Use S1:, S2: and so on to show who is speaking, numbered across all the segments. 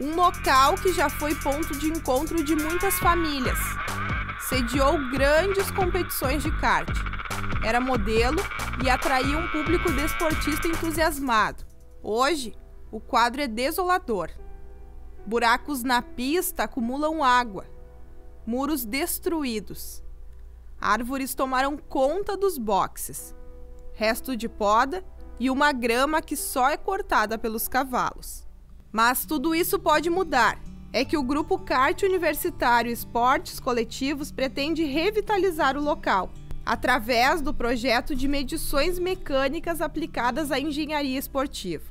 S1: um local que já foi ponto de encontro de muitas famílias. Sediou grandes competições de kart. Era modelo e atraía um público desportista entusiasmado. Hoje, o quadro é desolador. Buracos na pista acumulam água, muros destruídos. Árvores tomaram conta dos boxes, resto de poda e uma grama que só é cortada pelos cavalos. Mas tudo isso pode mudar. É que o grupo CART Universitário Esportes Coletivos pretende revitalizar o local através do projeto de medições mecânicas aplicadas à engenharia esportiva.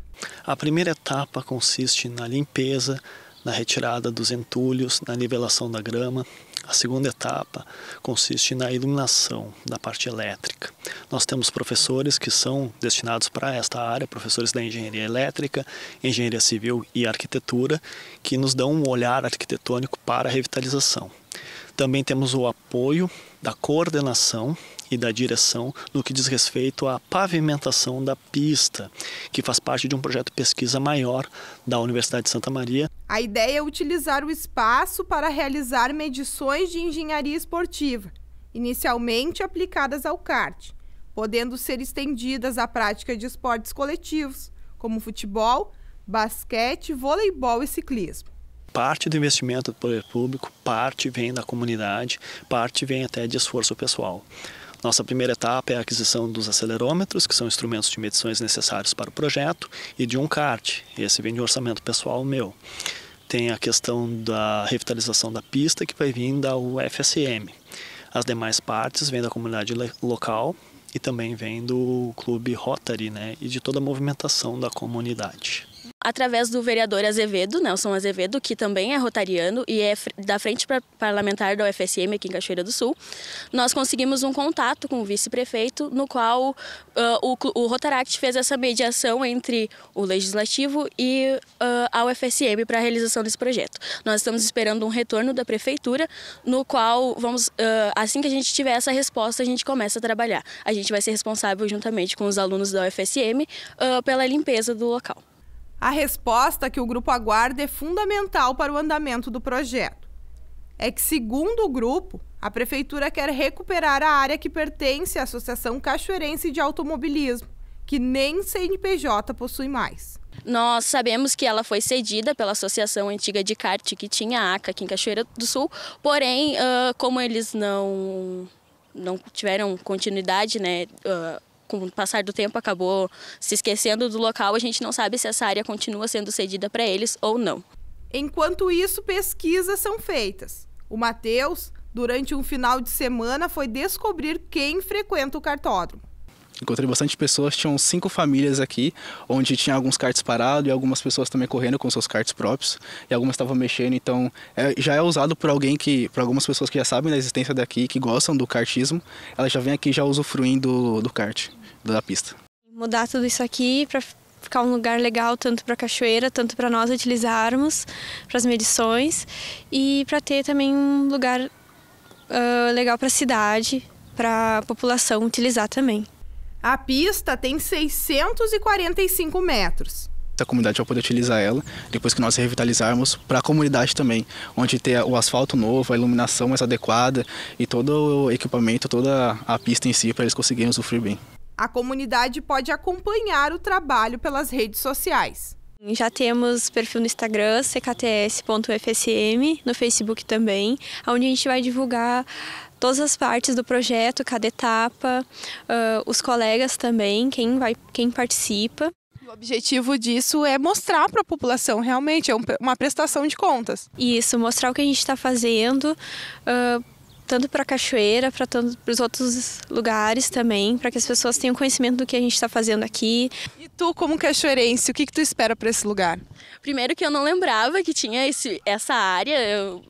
S2: A primeira etapa consiste na limpeza, na retirada dos entulhos, na nivelação da grama, a segunda etapa consiste na iluminação da parte elétrica. Nós temos professores que são destinados para esta área, professores da engenharia elétrica, engenharia civil e arquitetura, que nos dão um olhar arquitetônico para a revitalização. Também temos o apoio da coordenação e da direção no que diz respeito à pavimentação da pista, que faz parte de um projeto de pesquisa maior da Universidade de Santa Maria.
S1: A ideia é utilizar o espaço para realizar medições de engenharia esportiva, inicialmente aplicadas ao kart, podendo ser estendidas à prática de esportes coletivos, como futebol, basquete, voleibol e ciclismo
S2: parte do investimento do poder público, parte vem da comunidade, parte vem até de esforço pessoal. Nossa primeira etapa é a aquisição dos acelerômetros, que são instrumentos de medições necessários para o projeto, e de um kart. Esse vem de um orçamento pessoal meu. Tem a questão da revitalização da pista, que vai vir da UFSM. As demais partes vêm da comunidade local e também vem do clube Rotary né, e de toda a movimentação da comunidade
S3: através do vereador Azevedo, Nelson Azevedo, que também é rotariano e é da frente parlamentar da UFSM aqui em Cachoeira do Sul, nós conseguimos um contato com o vice-prefeito, no qual uh, o, o Rotaract fez essa mediação entre o Legislativo e uh, a UFSM para a realização desse projeto. Nós estamos esperando um retorno da Prefeitura, no qual vamos, uh, assim que a gente tiver essa resposta, a gente começa a trabalhar. A gente vai ser responsável juntamente com os alunos da UFSM pela limpeza do local. A resposta que o grupo aguarda
S1: é fundamental para o andamento do projeto. É que, segundo o grupo, a prefeitura quer recuperar a área que pertence à Associação Cachoeirense de Automobilismo,
S3: que nem CNPJ possui mais. Nós sabemos que ela foi cedida pela Associação Antiga de Kart, que tinha a ACA aqui em Cachoeira do Sul, porém, ah, como eles não não tiveram continuidade, né, uh, com o passar do tempo, acabou se esquecendo do local, a gente não sabe se essa área continua sendo cedida para eles ou não.
S1: Enquanto isso, pesquisas são feitas. O Matheus, durante um final de semana, foi descobrir quem frequenta o cartódromo.
S4: Encontrei bastante pessoas, tinham cinco famílias aqui, onde tinha alguns karts parados e algumas pessoas também correndo com seus karts próprios, e algumas estavam mexendo, então é, já é usado por alguém que, por algumas pessoas que já sabem da existência daqui, que gostam do kartismo, elas já vêm aqui já usufruindo do, do kart, da pista.
S5: Mudar tudo isso aqui para ficar um lugar legal tanto para a cachoeira, tanto para nós utilizarmos, para as medições, e para ter também um lugar uh, legal para a cidade, para a população utilizar também. A pista tem 645 metros
S4: a comunidade vai poder utilizar ela depois que nós revitalizarmos para a comunidade também, onde ter o asfalto novo, a iluminação mais adequada e todo o equipamento, toda a pista em si para eles conseguirem usufruir bem.
S1: A comunidade
S5: pode acompanhar o trabalho pelas redes sociais. Já temos perfil no Instagram, ckts.fsm, no Facebook também, onde a gente vai divulgar todas as partes do projeto, cada etapa, uh, os colegas também, quem, vai, quem participa. O objetivo disso é mostrar para a população realmente, é uma prestação de contas. Isso, mostrar o que a gente está fazendo. Uh, tanto para a cachoeira, para os outros lugares também, para que as pessoas tenham conhecimento do que a gente está fazendo aqui. E tu, como cachoeirense, o que, que tu espera para esse lugar? Primeiro que eu não
S3: lembrava que tinha esse, essa área, eu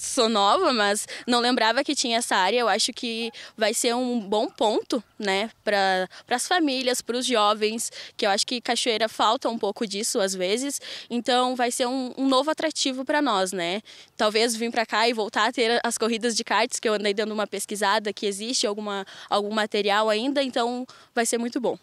S3: sou nova, mas não lembrava que tinha essa área. Eu acho que vai ser um bom ponto, né, para as famílias, para os jovens, que eu acho que Cachoeira falta um pouco disso às vezes. Então, vai ser um, um novo atrativo para nós, né? Talvez vir para cá e voltar a ter as corridas de karts, que eu andei dando uma pesquisada, que existe alguma, algum material ainda, então vai ser muito bom.